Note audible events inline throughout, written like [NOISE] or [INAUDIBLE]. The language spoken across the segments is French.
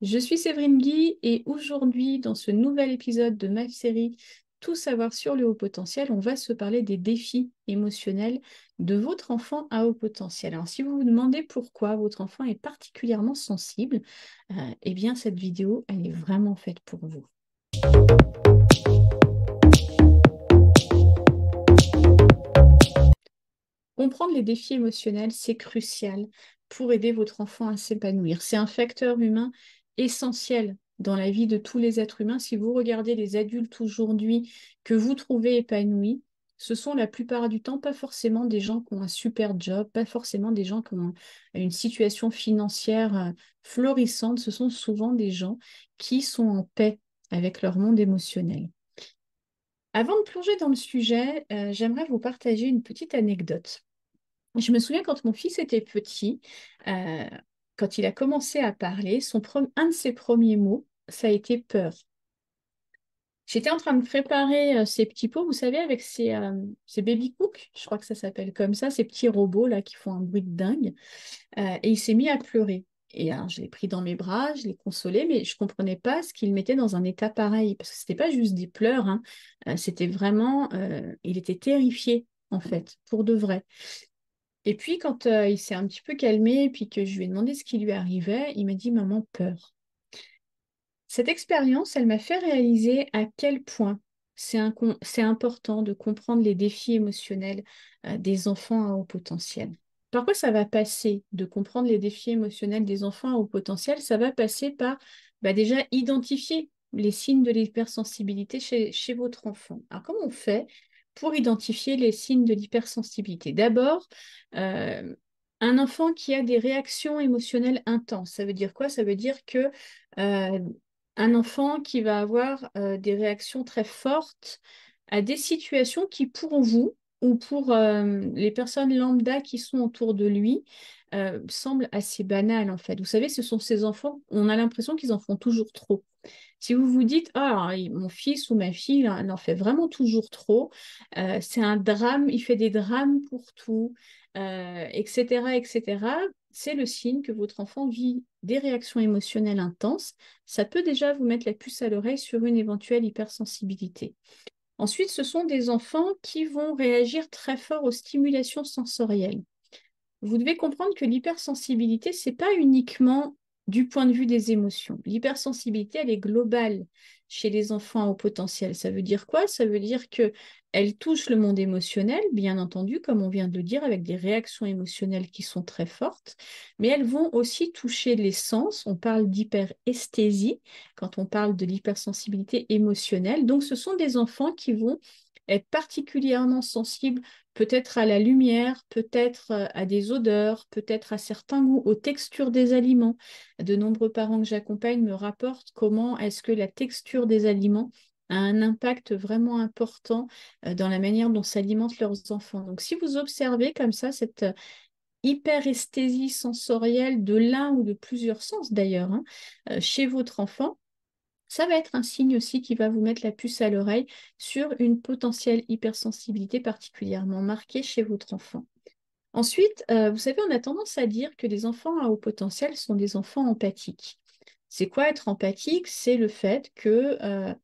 Je suis Séverine Guy et aujourd'hui, dans ce nouvel épisode de ma série Tout savoir sur le haut potentiel, on va se parler des défis émotionnels de votre enfant à haut potentiel. Alors, si vous vous demandez pourquoi votre enfant est particulièrement sensible, euh, eh bien, cette vidéo, elle est vraiment faite pour vous. Comprendre les défis émotionnels, c'est crucial pour aider votre enfant à s'épanouir. C'est un facteur humain essentiel dans la vie de tous les êtres humains. Si vous regardez les adultes aujourd'hui que vous trouvez épanouis, ce sont la plupart du temps pas forcément des gens qui ont un super job, pas forcément des gens qui ont une situation financière euh, florissante, ce sont souvent des gens qui sont en paix avec leur monde émotionnel. Avant de plonger dans le sujet, euh, j'aimerais vous partager une petite anecdote. Je me souviens quand mon fils était petit, euh, quand il a commencé à parler, son un de ses premiers mots, ça a été peur. J'étais en train de préparer ses euh, petits pots, vous savez, avec ces, euh, baby cook, je crois que ça s'appelle comme ça, ces petits robots là qui font un bruit de dingue. Euh, et il s'est mis à pleurer. Et alors, je l'ai pris dans mes bras, je l'ai consolé, mais je ne comprenais pas ce qu'il mettait dans un état pareil, parce que ce n'était pas juste des pleurs, hein. c'était vraiment, il était terrifié, en fait, pour de vrai. Et puis, quand euh, il s'est un petit peu calmé puis que je lui ai demandé ce qui lui arrivait, il m'a dit Maman, peur. Cette expérience, elle m'a fait réaliser à quel point c'est important de comprendre les défis émotionnels euh, des enfants à haut potentiel. Par quoi ça va passer de comprendre les défis émotionnels des enfants à haut potentiel Ça va passer par bah, déjà identifier les signes de l'hypersensibilité chez votre enfant. Alors, comment on fait pour identifier les signes de l'hypersensibilité. D'abord, euh, un enfant qui a des réactions émotionnelles intenses, ça veut dire quoi Ça veut dire que euh, un enfant qui va avoir euh, des réactions très fortes à des situations qui, pour vous ou pour les personnes lambda qui sont autour de lui, semblent assez banales en fait. Vous savez, ce sont ces enfants, on a l'impression qu'ils en font toujours trop. Si vous vous dites, oh, mon fils ou ma fille, n'en en fait vraiment toujours trop, euh, c'est un drame, il fait des drames pour tout, etc., euh, etc., c'est le signe que votre enfant vit des réactions émotionnelles intenses. Ça peut déjà vous mettre la puce à l'oreille sur une éventuelle hypersensibilité. Ensuite, ce sont des enfants qui vont réagir très fort aux stimulations sensorielles vous devez comprendre que l'hypersensibilité, c'est pas uniquement du point de vue des émotions. L'hypersensibilité, elle est globale chez les enfants au haut potentiel. Ça veut dire quoi Ça veut dire que elle touche le monde émotionnel, bien entendu, comme on vient de le dire, avec des réactions émotionnelles qui sont très fortes, mais elles vont aussi toucher les sens. On parle d'hyperesthésie quand on parle de l'hypersensibilité émotionnelle. Donc, ce sont des enfants qui vont être particulièrement sensible peut-être à la lumière, peut-être euh, à des odeurs, peut-être à certains goûts, aux textures des aliments. De nombreux parents que j'accompagne me rapportent comment est-ce que la texture des aliments a un impact vraiment important euh, dans la manière dont s'alimentent leurs enfants. Donc si vous observez comme ça cette euh, hyperesthésie sensorielle de l'un ou de plusieurs sens d'ailleurs hein, chez votre enfant, ça va être un signe aussi qui va vous mettre la puce à l'oreille sur une potentielle hypersensibilité particulièrement marquée chez votre enfant. Ensuite, euh, vous savez, on a tendance à dire que les enfants à haut potentiel sont des enfants empathiques. C'est quoi être empathique C'est le fait que euh,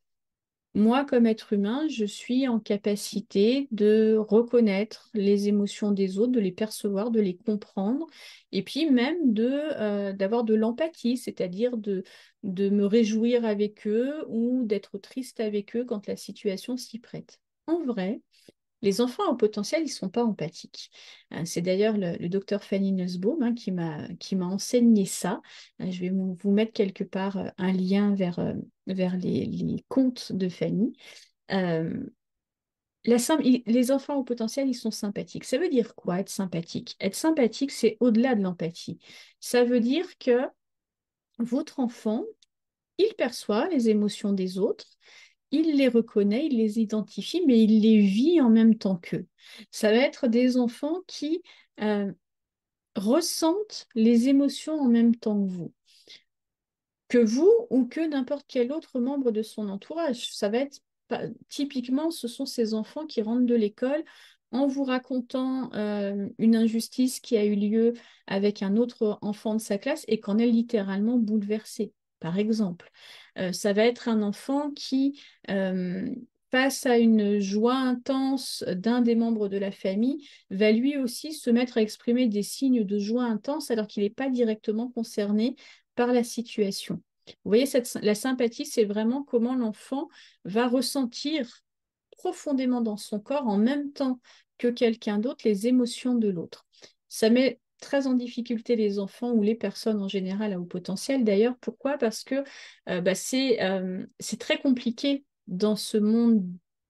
moi, comme être humain, je suis en capacité de reconnaître les émotions des autres, de les percevoir, de les comprendre, et puis même de euh, d'avoir de l'empathie, c'est-à-dire de, de me réjouir avec eux ou d'être triste avec eux quand la situation s'y prête. En vrai, les enfants au potentiel, ils ne sont pas empathiques. Euh, c'est d'ailleurs le, docteur Fanny Nussbaum hein, qui m'a enseigné ça. Euh, je vais vous mettre quelque part euh, un lien vers, les, contes de Fanny. les enfants au potentiel, ils sont sympathiques. Ça veut dire quoi être sympathique Être sympathique, c'est au-delà de l'empathie. Ça veut dire que votre enfant, il perçoit les émotions des autres, il les reconnaît, il les identifie, mais il les vit en même temps qu'eux. Ça va être des enfants qui euh, ressentent les émotions en même temps que vous que vous ou que n'importe quel autre membre de son entourage. Ça va être typiquement, ce sont ces enfants qui rentrent de l'école en vous racontant euh, une injustice qui a eu lieu avec un autre enfant de sa classe et qu'en est littéralement bouleversé par exemple. Euh, ça va être un enfant qui, passe euh, à une joie intense d'un des membres de la famille, va lui aussi se mettre à exprimer des signes de joie intense alors qu'il n'est pas directement concerné par la situation. Vous voyez, cette, la sympathie, c'est vraiment comment l'enfant va ressentir profondément dans son corps en même temps que quelqu'un d'autre les émotions de l'autre. Ça met très en difficulté les enfants ou les personnes en général à haut potentiel. D'ailleurs, pourquoi Parce que euh, bah, euh, c'est très compliqué dans ce monde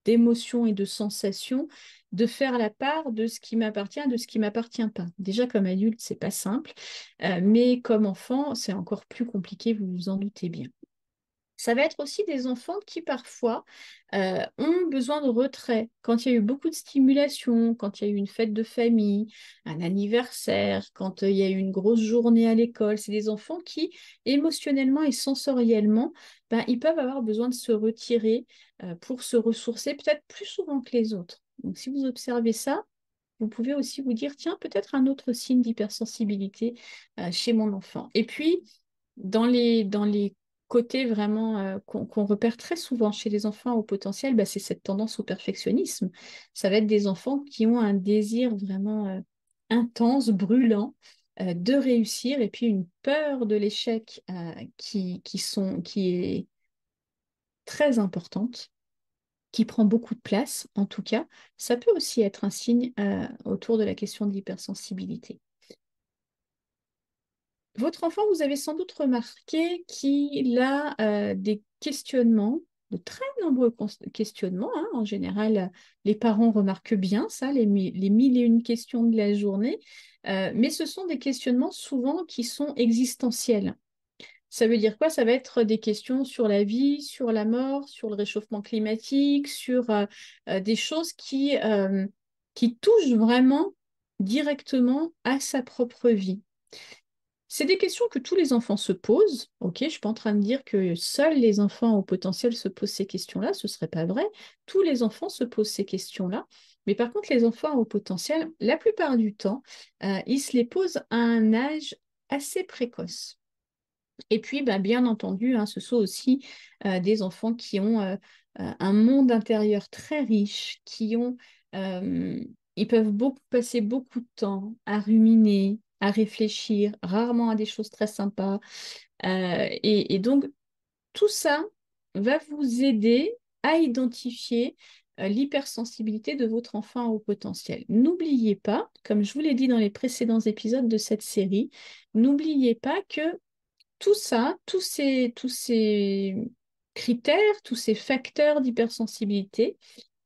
d'émotions et de sensations de faire la part de ce qui m'appartient de ce qui m'appartient pas. Déjà comme adulte, c'est pas simple, euh, mais comme enfant, c'est encore plus compliqué, vous vous en doutez bien ça va être aussi des enfants qui parfois euh, ont besoin de retrait. Quand il y a eu beaucoup de stimulation, quand il y a eu une fête de famille, un anniversaire, quand euh, il y a eu une grosse journée à l'école, c'est des enfants qui, émotionnellement et sensoriellement, ben, ils peuvent avoir besoin de se retirer euh, pour se ressourcer peut-être plus souvent que les autres. Donc si vous observez ça, vous pouvez aussi vous dire, tiens, peut-être un autre signe d'hypersensibilité chez mon enfant. Et puis, dans les, dans les côté vraiment euh, qu'on repère très souvent chez les enfants au potentiel, bah, c'est cette tendance au perfectionnisme. Ça va être des enfants qui ont un désir vraiment euh, intense, brûlant euh, de réussir et puis une peur de l'échec qui est très importante qui prend beaucoup de place, en tout cas, ça peut aussi être un signe autour de la question de l'hypersensibilité. Votre enfant, vous avez sans doute remarqué qu'il a euh, des questionnements, de très nombreux questionnements. Hein. En général, les parents remarquent bien ça, les, mille et une questions de la journée, euh, mais ce sont des questionnements souvent qui sont existentiels. Ça veut dire quoi Ça va être des questions sur la vie, sur la mort, sur le réchauffement climatique, sur euh, des choses qui, qui touchent vraiment directement à sa propre vie. C'est des questions que tous les enfants se posent. Ok, je suis pas en train de dire que seuls les enfants au potentiel se posent ces questions-là, ce serait pas vrai. Tous les enfants se posent ces questions-là. Mais par contre, les enfants au potentiel, la plupart du temps, euh, ils se les posent à un âge assez précoce. Et puis, bah, bien entendu, hein, ce sont aussi euh, des enfants qui ont euh, un monde intérieur très riche, qui ont, ils peuvent passer beaucoup de temps à ruminer, à réfléchir, rarement à des choses très sympas. Euh, et, donc, tout ça va vous aider à identifier euh, l'hypersensibilité de votre enfant au potentiel. N'oubliez pas, comme je vous l'ai dit dans les précédents épisodes de cette série, n'oubliez pas que tout ça, tous ces, tous ces critères, tous ces facteurs d'hypersensibilité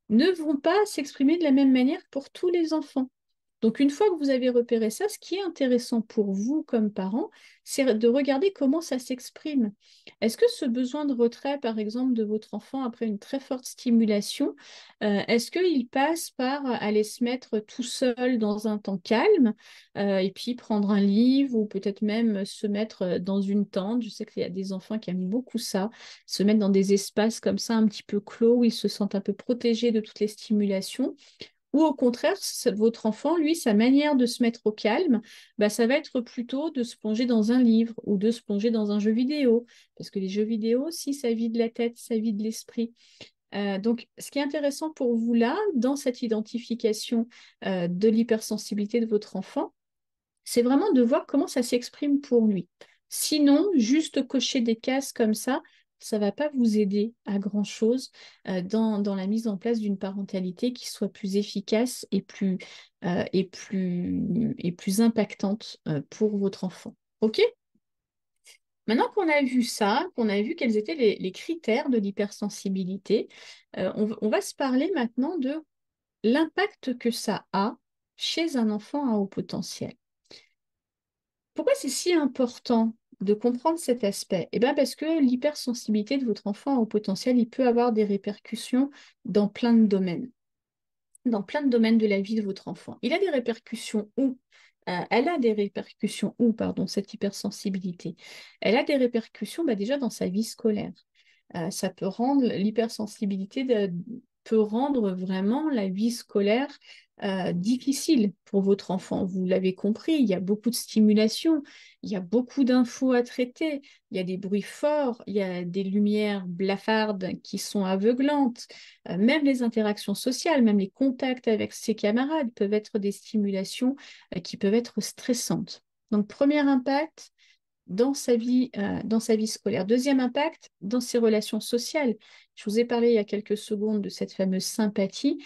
ne vont pas s'exprimer de la même manière pour tous les enfants. Donc une fois que vous avez repéré ça, ce qui est intéressant pour vous comme parents, c'est de regarder comment ça s'exprime. Est-ce que ce besoin de retrait, par exemple, de votre enfant après une très forte stimulation, euh, est-ce qu'il passe par aller se mettre tout seul dans un temps calme euh, et puis prendre un livre ou peut-être même se mettre euh, dans une tente Je sais qu'il y a des enfants qui aiment beaucoup ça, se mettre dans des espaces comme ça un petit peu clos où ils se sentent un peu protégés de toutes les stimulations ou au contraire, votre enfant, lui, sa manière de se mettre au calme, bah, ça va être plutôt de se plonger dans un livre ou de se plonger dans un jeu vidéo. Parce que les jeux vidéo aussi, ça vide la tête, ça vide l'esprit. Euh, donc, ce qui est intéressant pour vous là, dans cette identification euh, de l'hypersensibilité de votre enfant, c'est vraiment de voir comment ça s'exprime pour lui. Sinon, juste cocher des cases comme ça, ça ne va pas vous aider à grand-chose euh, dans, la mise en place d'une parentalité qui soit plus efficace et plus, euh, et plus, et plus impactante euh, pour votre enfant. OK Maintenant qu'on a vu ça, qu'on a vu quels étaient les, critères de l'hypersensibilité, on va se parler maintenant de l'impact que ça a chez un enfant à haut potentiel. Pourquoi c'est si important de comprendre cet aspect eh bien parce que l'hypersensibilité de votre enfant au potentiel, il peut avoir des répercussions dans plein de domaines, dans plein de domaines de la vie de votre enfant. Il a des répercussions ou... Euh, elle a des répercussions où, pardon, cette hypersensibilité Elle a des répercussions bah, déjà dans sa vie scolaire. Euh, ça peut rendre l'hypersensibilité peut rendre vraiment la vie scolaire euh, difficile pour votre enfant. Vous l'avez compris, il y a beaucoup de stimulation, il y a beaucoup d'infos à traiter, il y a des bruits forts, il y a des lumières blafardes qui sont aveuglantes. Euh, même les interactions sociales, même les contacts avec ses camarades peuvent être des stimulations euh, qui peuvent être stressantes. Donc, premier impact, dans sa vie, euh, dans sa vie scolaire. Deuxième impact, dans ses relations sociales. Je vous ai parlé il y a quelques secondes de cette fameuse sympathie.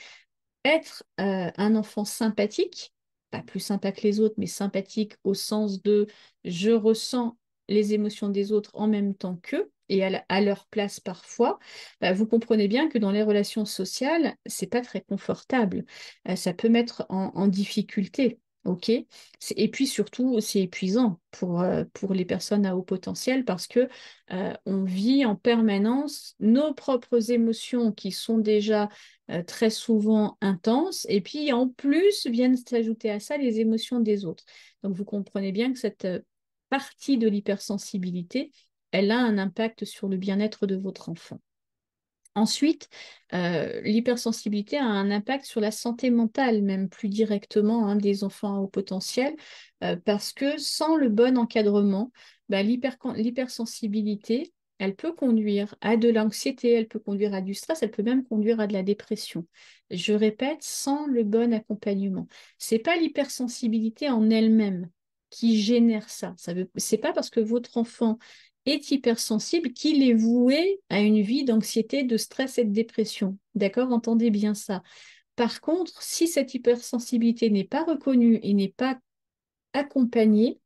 Être euh, un enfant sympathique, pas plus sympa que les autres, mais sympathique au sens de je ressens les émotions des autres en même temps qu'eux et à, leur place parfois, bah, vous comprenez bien que dans les relations sociales, c'est pas très confortable. Euh, ça peut mettre en difficulté Ok. Et puis surtout, c'est épuisant euh, pour, les personnes à haut potentiel parce que euh, on vit en permanence nos propres émotions qui sont déjà euh, très souvent intenses et puis en plus viennent s'ajouter à ça les émotions des autres. Donc vous comprenez bien que cette partie de l'hypersensibilité, elle a un impact sur le bien-être de votre enfant. Ensuite, euh, l'hypersensibilité a un impact sur la santé mentale, même plus directement, hein, des enfants à haut potentiel, euh, parce que sans le bon encadrement, bah, l'hypersensibilité, elle peut conduire à de l'anxiété, elle peut conduire à du stress, elle peut même conduire à de la dépression. Je répète, sans le bon accompagnement. Ce n'est pas l'hypersensibilité en elle-même qui génère ça. ça Ce n'est pas parce que votre enfant est hypersensible, qu'il est voué à une vie d'anxiété, de stress et de dépression. D'accord Entendez bien ça. Par contre, si cette hypersensibilité n'est pas reconnue et n'est pas accompagnée,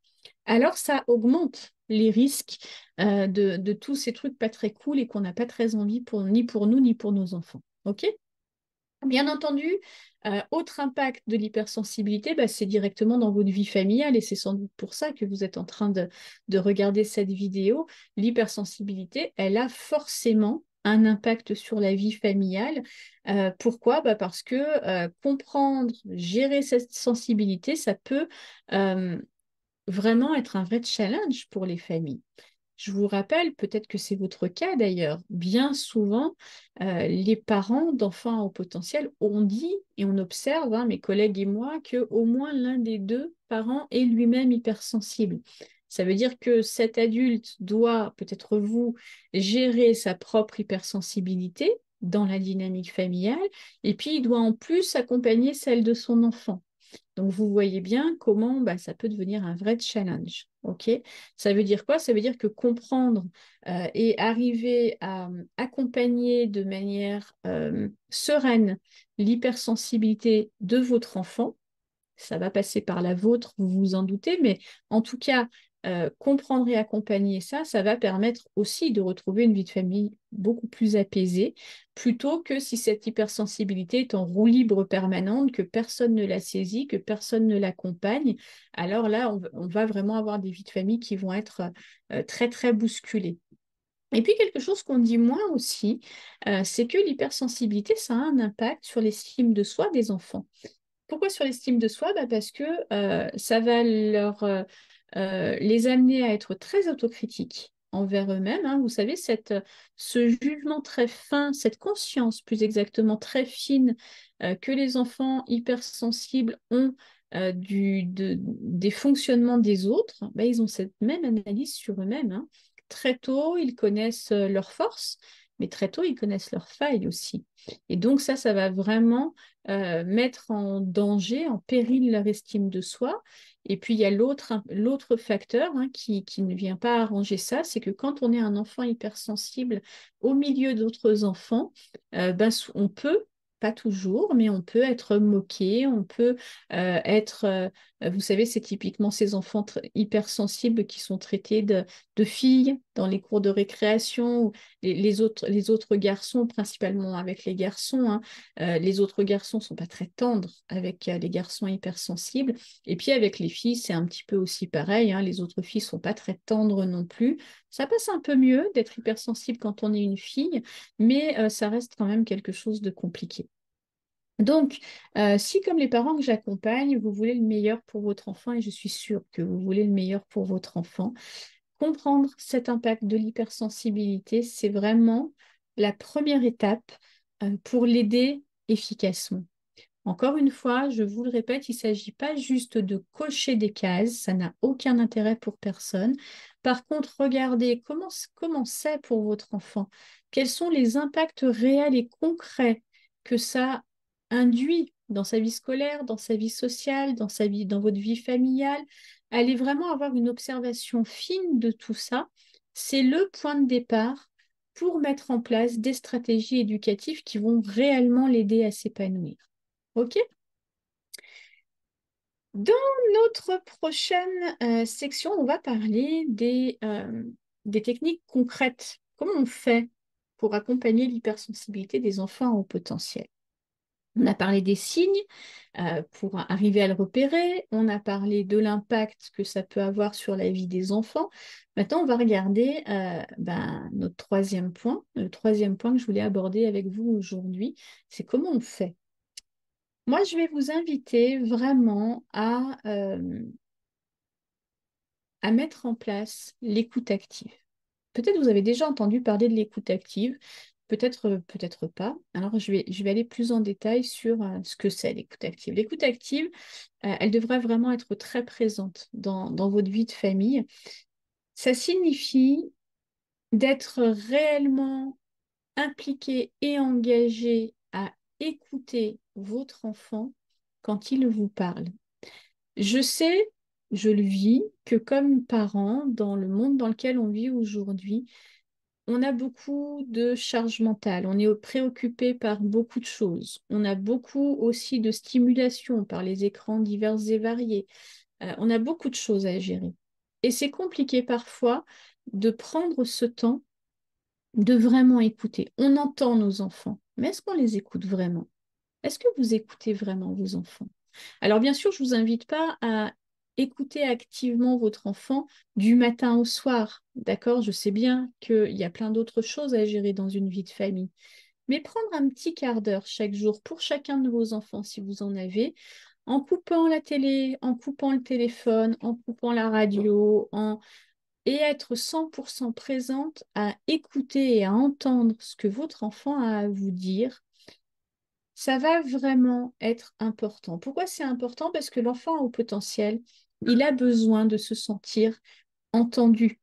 alors ça augmente les risques euh, de, de, tous ces trucs pas très cool et qu'on n'a pas très envie pour, ni pour nous ni pour nos enfants. OK Bien entendu, euh, autre impact de l'hypersensibilité, bah, c'est directement dans votre vie familiale, et c'est sans doute pour ça que vous êtes en train de, regarder cette vidéo. L'hypersensibilité, elle a forcément un impact sur la vie familiale. Euh, pourquoi bah, Parce que euh, comprendre, gérer cette sensibilité, ça peut vraiment être un vrai challenge pour les familles. Je vous rappelle, peut-être que c'est votre cas d'ailleurs, bien souvent, euh, les parents d'enfants au potentiel, ont dit et on observe, hein, mes collègues et moi, qu'au moins l'un des deux parents est lui-même hypersensible. Ça veut dire que cet adulte doit, peut-être vous, gérer sa propre hypersensibilité dans la dynamique familiale, et puis il doit en plus accompagner celle de son enfant. Donc, vous voyez bien comment bah, ça peut devenir un vrai challenge. ça veut dire quoi Ça veut dire que comprendre euh, et arriver à hum, accompagner de manière hum, sereine l'hypersensibilité de votre enfant, ça va passer par la vôtre, vous vous en doutez, mais en tout cas, euh, comprendre et accompagner ça, ça va permettre aussi de retrouver une vie de famille beaucoup plus apaisée, plutôt que si cette hypersensibilité est en roue libre permanente, que personne ne la saisit, que personne ne l'accompagne. Alors là, on, va vraiment avoir des vies de famille qui vont être euh, très, très bousculées. Et puis quelque chose qu'on dit moins aussi, euh, c'est que l'hypersensibilité, ça a un impact sur l'estime de soi des enfants. Pourquoi sur l'estime de soi bah, Parce que ça va leur euh, les amener à être très autocritiques envers eux-mêmes. Hein. Vous savez, ce jugement très fin, cette conscience plus exactement très fine euh, que les enfants hypersensibles ont euh, des fonctionnements des autres, ben, ils ont cette même analyse sur eux-mêmes. Hein. Très tôt, ils connaissent leurs forces, mais très tôt, ils connaissent leurs failles aussi. Et donc ça, ça va vraiment euh, mettre en danger, en péril leur estime de soi. Et puis il y a l'autre facteur hein, qui, ne vient pas arranger ça, c'est que quand on est un enfant hypersensible au milieu d'autres enfants, euh, ben, on peut pas toujours, mais on peut être moqué, on peut euh, être, vous savez, c'est typiquement ces enfants hypersensibles qui sont traités de filles, dans les cours de récréation, les, autres, garçons, principalement avec les garçons, hein, euh, les autres garçons ne sont pas très tendres avec euh, les garçons hypersensibles. Et puis avec les filles, c'est un petit peu aussi pareil, hein, les autres filles ne sont pas très tendres non plus. Ça passe un peu mieux d'être hypersensible quand on est une fille, mais euh, ça reste quand même quelque chose de compliqué. Donc, si comme les parents que j'accompagne, vous voulez le meilleur pour votre enfant, et je suis sûre que vous voulez le meilleur pour votre enfant, comprendre cet impact de l'hypersensibilité, c'est vraiment la première étape euh, pour l'aider efficacement. Encore une fois, je vous le répète, il ne s'agit pas juste de cocher des cases, ça n'a aucun intérêt pour personne. Par contre, regardez comment c'est pour votre enfant, quels sont les impacts réels et concrets que ça induit dans sa vie scolaire, dans sa vie sociale, dans votre vie familiale, aller vraiment avoir une observation fine de tout ça, c'est le point de départ pour mettre en place des stratégies éducatives qui vont réellement l'aider à s'épanouir. OK Dans notre prochaine euh, section, on va parler des, euh, des techniques concrètes. Comment on fait pour accompagner l'hypersensibilité des enfants au potentiel on a parlé des signes euh, pour arriver à le repérer, on a parlé de l'impact que ça peut avoir sur la vie des enfants. Maintenant, on va regarder euh, ben, notre troisième point. Le troisième point que je voulais aborder avec vous aujourd'hui, c'est comment on fait. Moi, je vais vous inviter vraiment à, euh, à mettre en place l'écoute active. Peut-être vous avez déjà entendu parler de l'écoute active. Peut-être, euh, peut-être pas. Alors, je vais, je vais aller plus en détail sur euh, ce que c'est l'écoute active. L'écoute active, euh, elle devrait vraiment être très présente dans, dans votre vie de famille. Ça signifie d'être réellement impliqué et engagé à écouter votre enfant quand il vous parle. Je sais, je le vis, que comme parent, dans le monde dans lequel on vit aujourd'hui, on a beaucoup de charge mentale, on est préoccupé par beaucoup de choses, on a beaucoup aussi de stimulation par les écrans divers et variés, euh, on a beaucoup de choses à gérer. Et c'est compliqué parfois de prendre ce temps de vraiment écouter. On entend nos enfants, mais est-ce qu'on les écoute vraiment Est-ce que vous écoutez vraiment vos enfants Alors bien sûr, je ne vous invite pas à écoutez activement votre enfant du matin au soir. D'accord Je sais bien qu'il y a plein d'autres choses à gérer dans une vie de famille. Mais prendre un petit quart d'heure chaque jour pour chacun de vos enfants, si vous en avez, en coupant la télé, en coupant le téléphone, en coupant la radio, et être 100% présente à écouter et à entendre ce que votre enfant a à vous dire, ça va vraiment être important. Pourquoi c'est important Parce que l'enfant a au potentiel il a besoin de se sentir entendu.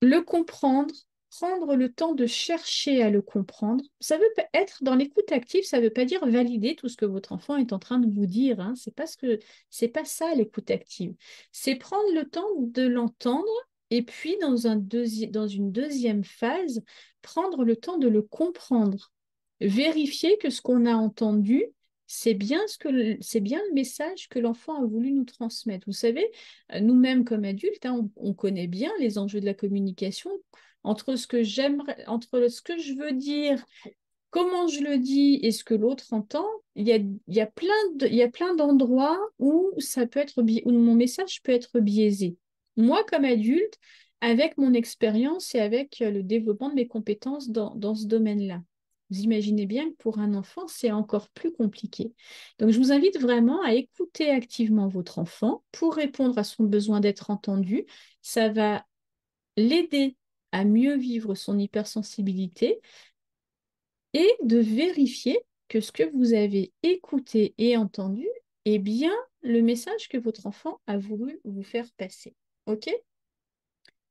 Le comprendre, prendre le temps de chercher à le comprendre, ça veut être dans l'écoute active, ça ne veut pas dire valider tout ce que votre enfant est en train de vous dire. Hein. C'est pas ce que c'est pas ça l'écoute active. C'est prendre le temps de l'entendre et puis dans, un dans une deuxième phase, prendre le temps de le comprendre, vérifier que ce qu'on a entendu c'est bien, ce que, c'est bien le message que l'enfant a voulu nous transmettre. Vous savez, euh, nous-mêmes comme adultes, hein, on, connaît bien les enjeux de la communication entre ce que j'aimerais, entre ce que je veux dire, comment je le dis et ce que l'autre entend. Il y a, y a plein d'endroits où ça peut être mon message peut être biaisé. Moi comme adulte, avec mon expérience et avec euh, le développement de mes compétences dans ce domaine-là. Vous imaginez bien que pour un enfant, c'est encore plus compliqué. Donc, je vous invite vraiment à écouter activement votre enfant pour répondre à son besoin d'être entendu. Ça va l'aider à mieux vivre son hypersensibilité et de vérifier que ce que vous avez écouté et entendu est bien le message que votre enfant a voulu vous faire passer. OK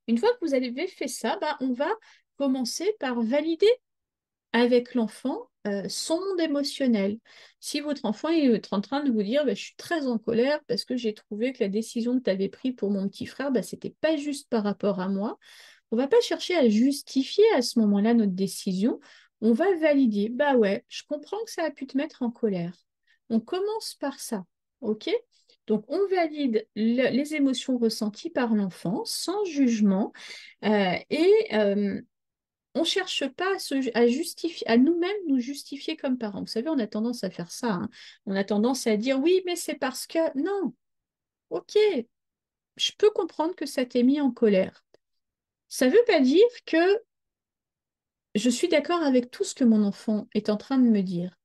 Une fois que vous avez fait ça, bah, on va commencer par valider avec l'enfant euh, son monde émotionnel. Si votre enfant est en train de vous dire bah, je suis très en colère parce que j'ai trouvé que la décision que tu avais prise pour mon petit frère, bah, ce n'était pas juste par rapport à moi, on ne va pas chercher à justifier à ce moment-là notre décision. On va valider. Bah ouais, je comprends que ça a pu te mettre en colère. On commence par ça, ok donc, on valide les émotions ressenties par l'enfant sans jugement euh, et euh, on ne cherche pas à, nous-mêmes nous justifier comme parents. Vous savez, on a tendance à faire ça. Hein. On a tendance à dire oui, mais c'est parce que non. Ok, je peux comprendre que ça t'ait mis en colère. Ça ne veut pas dire que je suis d'accord avec tout ce que mon enfant est en train de me dire.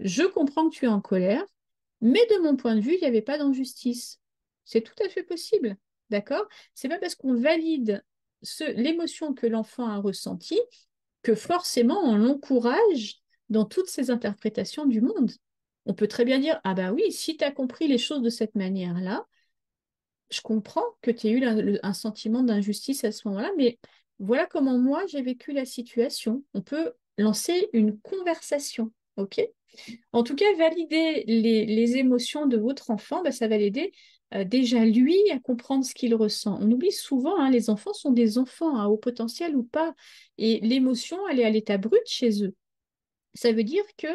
Je comprends que tu es en colère, mais de mon point de vue, il n'y avait pas d'injustice. C'est tout à fait possible. D'accord C'est pas parce qu'on valide l'émotion que l'enfant a ressentie, que forcément on l'encourage dans toutes ses interprétations du monde. On peut très bien dire, ah ben oui, si tu as compris les choses de cette manière-là, je comprends que tu aies eu un sentiment d'injustice à ce moment-là, mais voilà comment moi j'ai vécu la situation. On peut lancer une conversation, ok en tout cas, valider les, émotions de votre enfant, bah, ça va l'aider euh, déjà lui à comprendre ce qu'il ressent. On oublie souvent, hein, les enfants sont des enfants à hein, haut potentiel ou pas, et l'émotion, elle est à l'état brut chez eux. Ça veut dire que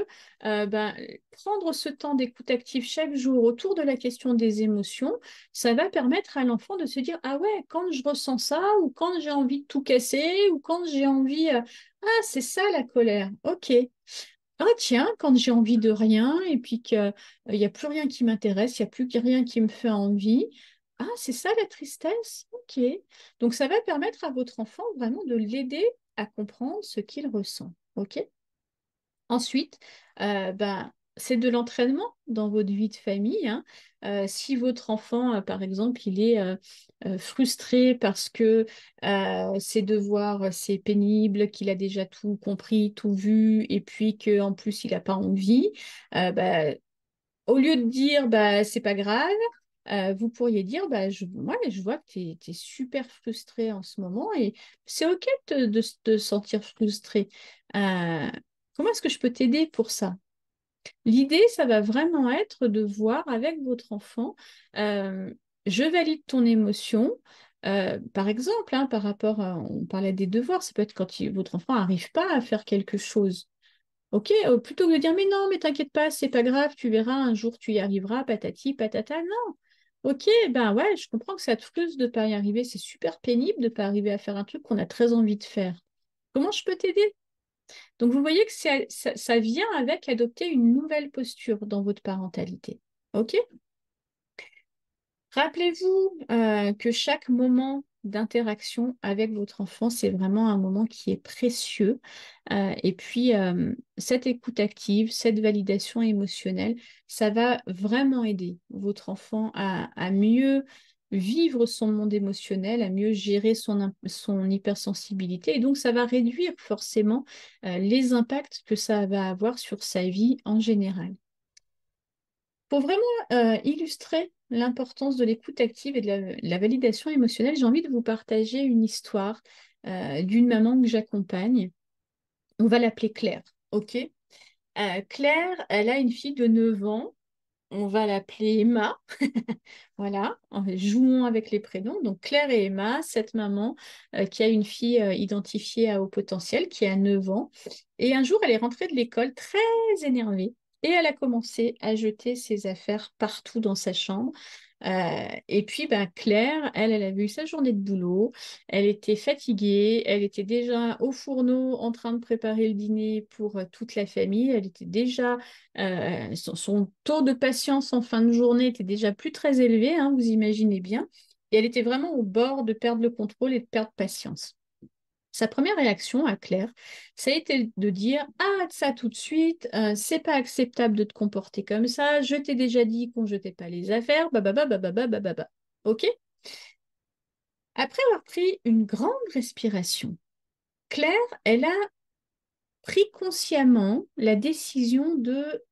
euh, bah, prendre ce temps d'écoute active chaque jour autour de la question des émotions, ça va permettre à l'enfant de se dire Ah ouais, quand je ressens ça, ou quand j'ai envie de tout casser, ou quand j'ai envie. Euh, ah, c'est ça la colère. Ok, ah tiens, quand j'ai envie de rien et puis qu'il euh, n'y a plus rien qui m'intéresse, il n'y a plus rien qui me fait envie, ah c'est ça la tristesse, ok. Donc ça va permettre à votre enfant vraiment de l'aider à comprendre ce qu'il ressent, ok. Ensuite, euh, ben, c'est de l'entraînement dans votre vie de famille. Hein. Euh, si votre enfant, euh, par exemple, il est euh, frustré parce que ses devoirs, c'est pénible, qu'il a déjà tout compris, tout vu, et puis qu'en plus, il n'a pas envie, bah, au lieu de dire, bah, c'est pas grave, vous pourriez dire bah, je, moi, je vois que tu es, super frustré en ce moment et c'est OK de te sentir frustré. comment est-ce que je peux t'aider pour ça L'idée, ça va vraiment être de voir avec votre enfant, euh, je valide ton émotion. Euh, par exemple, hein, par rapport à, on parlait des devoirs, ça peut être quand votre enfant n'arrive pas à faire quelque chose. Ok, euh, plutôt que de dire mais non, mais t'inquiète pas, c'est pas grave, tu verras, un jour tu y arriveras, patati, patata, non. Ok, ben ouais, je comprends que ça te frustre de ne pas y arriver, c'est super pénible de ne pas arriver à faire un truc qu'on a très envie de faire. Comment je peux t'aider donc vous voyez que ça, vient avec adopter une nouvelle posture dans votre parentalité. OK Rappelez-vous euh, que chaque moment d'interaction avec votre enfant, c'est vraiment un moment qui est précieux. Euh, et puis, euh, cette écoute active, cette validation émotionnelle, ça va vraiment aider votre enfant à mieux vivre son monde émotionnel, à mieux gérer son, hypersensibilité. Et donc, ça va réduire forcément euh, les impacts que ça va avoir sur sa vie en général. Pour vraiment euh, illustrer l'importance de l'écoute active et de la, validation émotionnelle, j'ai envie de vous partager une histoire euh, d'une maman que j'accompagne. On va l'appeler Claire, ok Claire, elle a une fille de 9 ans on va l'appeler Emma. [LAUGHS] voilà, en jouons avec les prénoms. Donc Claire et Emma, cette maman euh, qui a une fille euh, identifiée à haut potentiel, qui a 9 ans. Et un jour, elle est rentrée de l'école très énervée. Et elle a commencé à jeter ses affaires partout dans sa chambre. Euh, et puis, ben, Claire, elle, elle avait eu sa journée de boulot, elle était fatiguée, elle était déjà au fourneau en train de préparer le dîner pour euh, toute la famille, elle était déjà, euh, son, taux de patience en fin de journée était déjà plus très élevé, hein, vous imaginez bien, et elle était vraiment au bord de perdre le contrôle et de perdre patience. Sa première réaction à Claire, ça a été de dire Ah, ça tout de suite, euh, c'est pas acceptable de te comporter comme ça, je t'ai déjà dit qu'on ne jetait pas les affaires, bababa, Ok Après avoir pris une grande respiration, Claire, elle a pris consciemment la décision de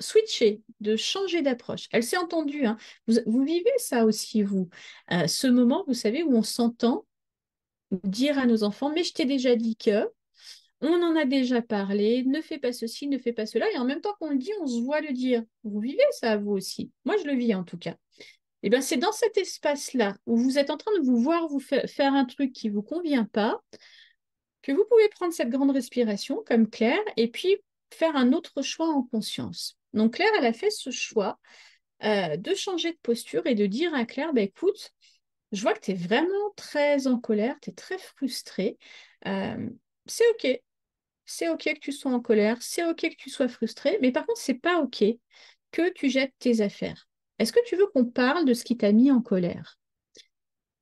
switcher, de changer d'approche. Elle s'est entendue. Hein. Vous, vivez ça aussi, vous. Euh, ce moment, vous savez, où on s'entend dire à nos enfants, mais je t'ai déjà dit que, on en a déjà parlé, ne fais pas ceci, ne fais pas cela. Et en même temps qu'on le dit, on se voit le dire. Vous vivez ça, vous aussi. Moi, je le vis en tout cas. Et eh bien, c'est dans cet espace-là où vous êtes en train de vous voir vous faire un truc qui ne vous convient pas, que vous pouvez prendre cette grande respiration comme Claire et puis faire un autre choix en conscience. Donc Claire, elle a fait ce choix euh, de changer de posture et de dire à Claire, bah, écoute, je vois que tu es vraiment très en colère, tu es très frustré. Euh, c'est OK. C'est OK que tu sois en colère, c'est OK que tu sois frustré, mais par contre, c'est pas OK que tu jettes tes affaires. Est-ce que tu veux qu'on parle de ce qui t'a mis en colère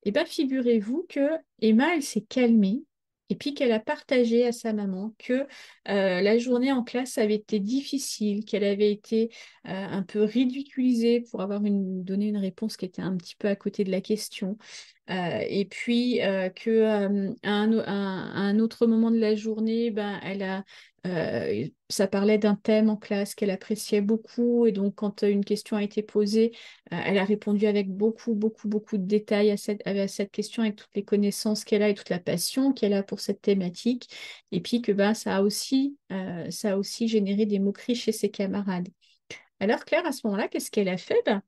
Eh bien, figurez-vous que Emma, elle s'est calmée et puis qu'elle a partagé à sa maman que euh, la journée en classe avait été difficile, qu'elle avait été euh, un peu ridiculisée pour avoir donné une réponse qui était un petit peu à côté de la question, euh, et puis euh, qu'à un, un, autre moment de la journée, ben, elle a, euh, ça parlait d'un thème en classe qu'elle appréciait beaucoup et donc quand une question a été posée, elle a répondu avec beaucoup, beaucoup, beaucoup de détails à cette, à cette question, avec toutes les connaissances qu'elle a et toute la passion qu'elle a pour cette thématique. Et puis que ben ça, a aussi, ça a aussi généré des moqueries chez ses camarades. Alors Claire, à ce moment-là, qu'est-ce qu'elle a fait ben,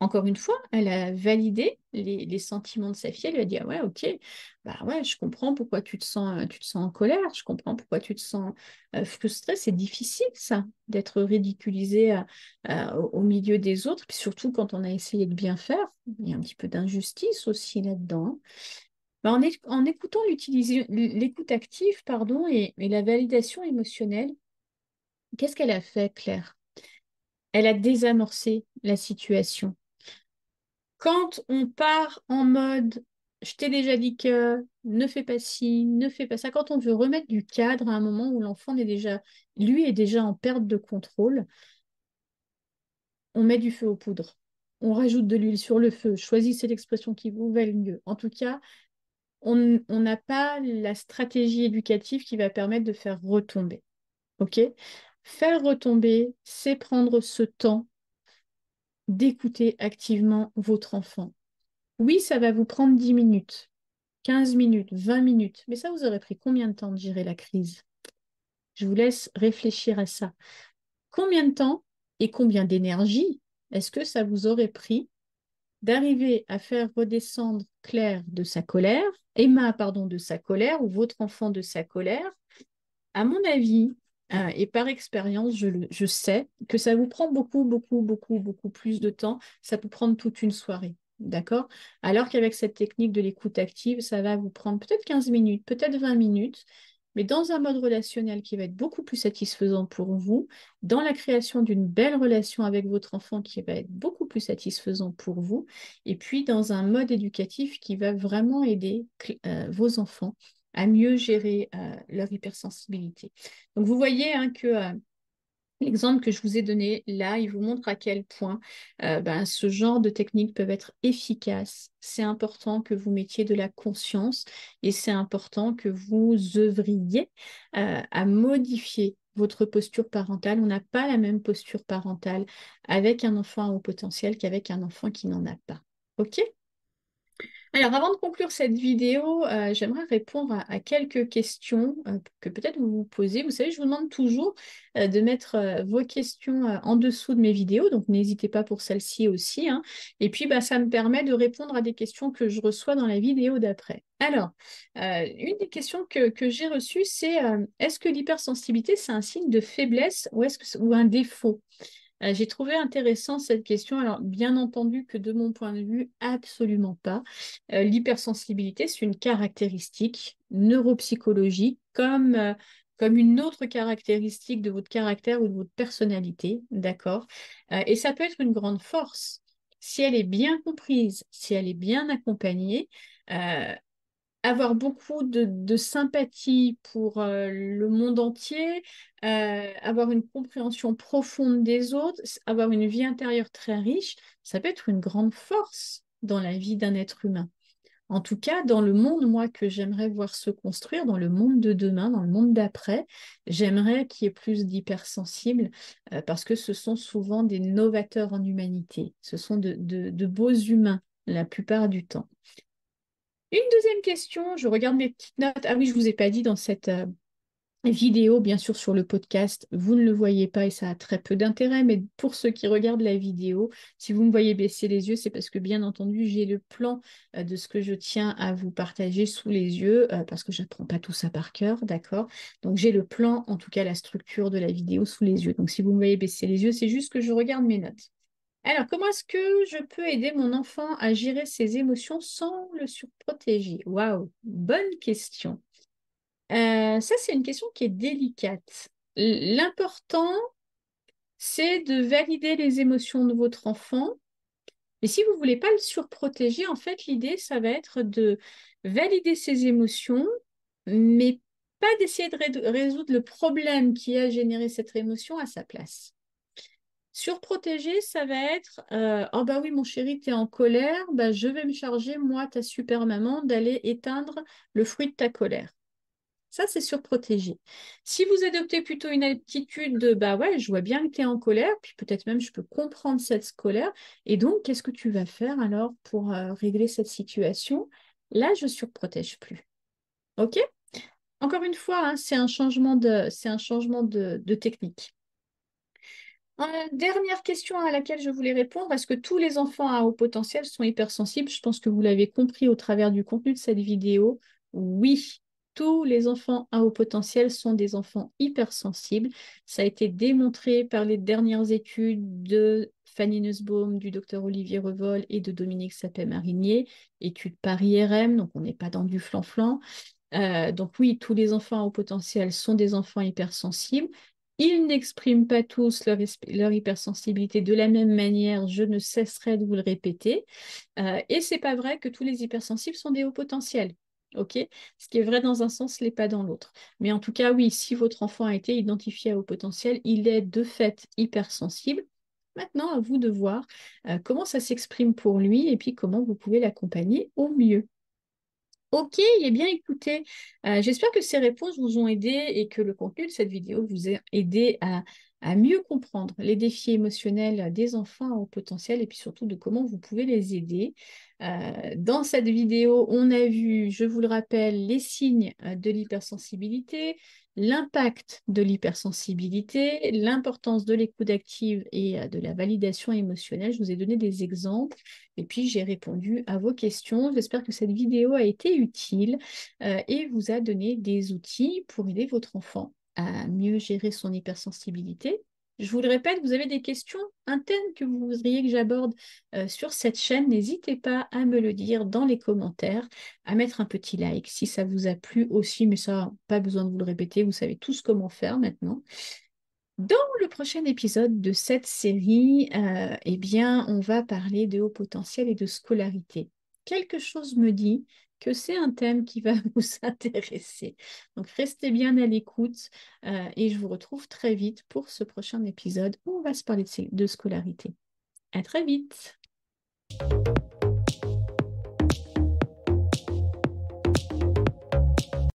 encore une fois, elle a validé les, sentiments de sa fille. Elle lui a dit ah ouais, ok, bah ouais, je comprends pourquoi tu te sens, euh, tu te sens en colère. Je comprends pourquoi tu te sens euh, frustrée. C'est difficile ça, d'être ridiculisé euh, au, milieu des autres, puis surtout quand on a essayé de bien faire. Il y a un petit peu d'injustice aussi là-dedans. Hein. Bah, en, écoutant l'écoute active, pardon, et la validation émotionnelle, qu'est-ce qu'elle a fait, Claire elle a désamorcé la situation. Quand on part en mode je t'ai déjà dit que, ne fais pas ci, ne fais pas ça. Quand on veut remettre du cadre à un moment où l'enfant est déjà, lui est déjà en perte de contrôle, on met du feu aux poudres. On rajoute de l'huile sur le feu. Choisissez l'expression qui vous va le mieux. En tout cas, on n'a pas la stratégie éducative qui va permettre de faire retomber. OK Faire retomber, c'est prendre ce temps d'écouter activement votre enfant. Oui, ça va vous prendre 10 minutes, 15 minutes, 20 minutes, mais ça vous aurait pris combien de temps de gérer la crise Je vous laisse réfléchir à ça. Combien de temps et combien d'énergie est-ce que ça vous aurait pris d'arriver à faire redescendre Claire de sa colère, Emma, pardon, de sa colère, ou votre enfant de sa colère, à mon avis, euh, et par expérience, je, sais que ça vous prend beaucoup, beaucoup, beaucoup, beaucoup plus de temps. Ça peut prendre toute une soirée. D'accord Alors qu'avec cette technique de l'écoute active, ça va vous prendre peut-être 15 minutes, peut-être 20 minutes, mais dans un mode relationnel qui va être beaucoup plus satisfaisant pour vous, dans la création d'une belle relation avec votre enfant qui va être beaucoup plus satisfaisant pour vous, et puis dans un mode éducatif qui va vraiment aider euh, vos enfants à mieux gérer euh, leur hypersensibilité. Donc vous voyez hein, que euh, l'exemple que je vous ai donné là, il vous montre à quel point euh, ben, ce genre de techniques peuvent être efficaces. C'est important que vous mettiez de la conscience et c'est important que vous œuvriez à modifier votre posture parentale. On n'a pas la même posture parentale avec un enfant à haut potentiel qu'avec un enfant qui n'en a pas. OK alors, avant de conclure cette vidéo, euh, j'aimerais répondre à, quelques questions euh, que peut-être vous vous posez. Vous savez, je vous demande toujours euh, de mettre vos questions en dessous de mes vidéos, donc n'hésitez pas pour celle-ci aussi. Hein. Et puis, bah, ça me permet de répondre à des questions que je reçois dans la vidéo d'après. Alors, une des questions que, j'ai reçues, c'est est-ce que l'hypersensibilité, c'est un signe de faiblesse ou un défaut euh, j'ai trouvé intéressant cette question. Alors, bien entendu que de mon point de vue, absolument pas. Euh, l'hypersensibilité, c'est une caractéristique neuropsychologique comme, euh, comme une autre caractéristique de votre caractère ou de votre personnalité, d'accord Et ça peut être une grande force. Si elle est bien comprise, si elle est bien accompagnée, avoir beaucoup de, sympathie pour euh, le monde entier, euh, avoir une compréhension profonde des autres, avoir une vie intérieure très riche, ça peut être une grande force dans la vie d'un être humain. En tout cas, dans le monde, moi, que j'aimerais voir se construire, dans le monde de demain, dans le monde d'après, j'aimerais qu'il y ait plus d'hypersensibles, euh, parce que ce sont souvent des novateurs en humanité, ce sont de beaux humains la plupart du temps. Une deuxième question, je regarde mes petites notes. Ah oui, je ne vous ai pas dit dans cette euh, vidéo, bien sûr, sur le podcast, vous ne le voyez pas et ça a très peu d'intérêt, mais pour ceux qui regardent la vidéo, si vous me voyez baisser les yeux, c'est parce que, bien entendu, j'ai le plan euh, de ce que je tiens à vous partager sous les yeux, euh, parce que je n'apprends pas tout ça par cœur, d'accord Donc, j'ai le plan, en tout cas, la structure de la vidéo sous les yeux. Donc, si vous me voyez baisser les yeux, c'est juste que je regarde mes notes. Alors, comment est-ce que je peux aider mon enfant à gérer ses émotions sans le surprotéger Waouh, bonne question. Euh, ça, c'est une question qui est délicate. L'important, c'est de valider les émotions de votre enfant. Mais si vous ne voulez pas le surprotéger, en fait, l'idée, ça va être de valider ses émotions, mais pas d'essayer de résoudre le problème qui a généré cette émotion à sa place. Surprotéger, ça va être Oh, bah oui, mon chéri, es en colère, bah je vais me charger, moi, ta super maman, d'aller éteindre le fruit de ta colère. Ça, c'est surprotéger. Si vous adoptez plutôt une attitude de Bah ouais, je vois bien que es en colère, puis peut-être même je peux comprendre cette colère, et donc, qu'est-ce que tu vas faire alors pour euh, régler cette situation Là, je surprotège plus. OK Encore une fois, hein, c'est un changement de, un changement de technique. Euh, dernière question à laquelle je voulais répondre, est-ce que tous les enfants à haut potentiel sont hypersensibles Je pense que vous l'avez compris au travers du contenu de cette vidéo. Oui, tous les enfants à haut potentiel sont des enfants hypersensibles. Ça a été démontré par les dernières études de Fanny Nussbaum, du docteur Olivier Revol et de Dominique Sapet-Marinier, études par IRM, donc on n'est pas dans du flan Euh, donc oui, tous les enfants à haut potentiel sont des enfants hypersensibles. Ils n'expriment pas tous leur, hypersensibilité de la même manière, je ne cesserai de vous le répéter. Et euh, et c'est pas vrai que tous les hypersensibles sont des hauts potentiels. Ok, ce qui est vrai dans un sens n'est pas dans l'autre. Mais en tout cas, oui, si votre enfant a été identifié à haut potentiel, il est de fait hypersensible. Maintenant, à vous de voir euh, comment ça s'exprime pour lui et puis comment vous pouvez l'accompagner au mieux. Ok, eh bien écoutez, euh, j'espère que ces réponses vous ont aidé et que le contenu de cette vidéo vous a aidé à, à mieux comprendre les défis émotionnels des enfants au potentiel et puis surtout de comment vous pouvez les aider. Euh, dans cette vidéo, on a vu, je vous le rappelle, les signes euh, de l'hypersensibilité, l'impact de l'hypersensibilité, l'importance de l'écoute active et euh, de la validation émotionnelle. Je vous ai donné des exemples et puis j'ai répondu à vos questions. J'espère que cette vidéo a été utile et vous a donné des outils pour aider votre enfant à mieux gérer son hypersensibilité, je vous le répète, vous avez des questions, un que vous voudriez que j'aborde euh, sur cette chaîne, n'hésitez pas à me le dire dans les commentaires, à mettre un petit like si ça vous a plu aussi, mais ça, pas besoin de vous le répéter, vous savez tous comment faire maintenant. Dans le prochain épisode de cette série, euh, eh bien, on va parler de haut potentiel et de scolarité. Quelque chose me dit que c'est un thème qui va [LAUGHS] vous intéresser. Donc restez bien à l'écoute euh, et je vous retrouve très vite pour ce prochain épisode où on va se parler de, de scolarité. À très vite.